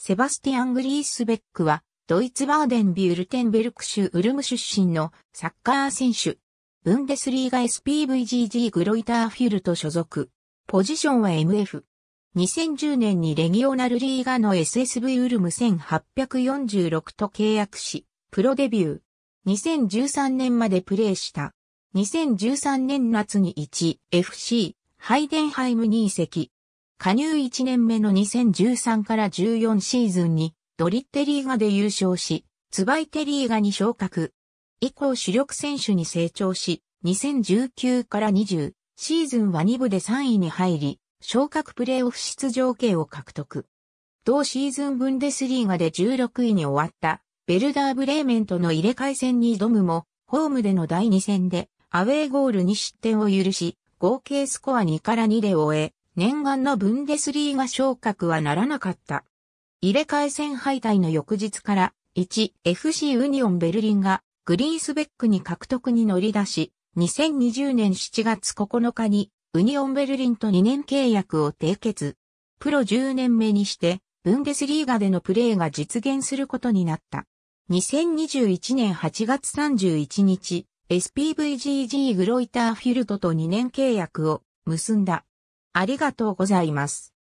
セバスティアン・グリースベックは、ドイツバーデンビュールテンベルク州ウルム出身のサッカー選手。ブンデスリーガ SPVGG グロイターフィルト所属。ポジションは MF。2010年にレギオナルリーガの SSV ウルム1846と契約し、プロデビュー。2013年までプレーした。2013年夏に 1FC ハイデンハイムに移籍。加入1年目の2013から14シーズンにドリッテリーガで優勝し、ツバイテリーガに昇格。以降主力選手に成長し、2019から20シーズンは2部で3位に入り、昇格プレーオフ出場権を獲得。同シーズンブンデスリーガで16位に終わったベルダーブレーメンとの入れ替え戦に挑むも、ホームでの第2戦でアウェーゴールに失点を許し、合計スコア2から2で終え、念願のブンデスリーガ昇格はならなかった。入れ替え戦敗退の翌日から、1、FC ウニオンベルリンが、グリーンスベックに獲得に乗り出し、2020年7月9日に、ウニオンベルリンと2年契約を締結。プロ10年目にして、ブンデスリーガでのプレーが実現することになった。2021年8月31日、SPVGG グロイターフィルドと2年契約を結んだ。ありがとうございます。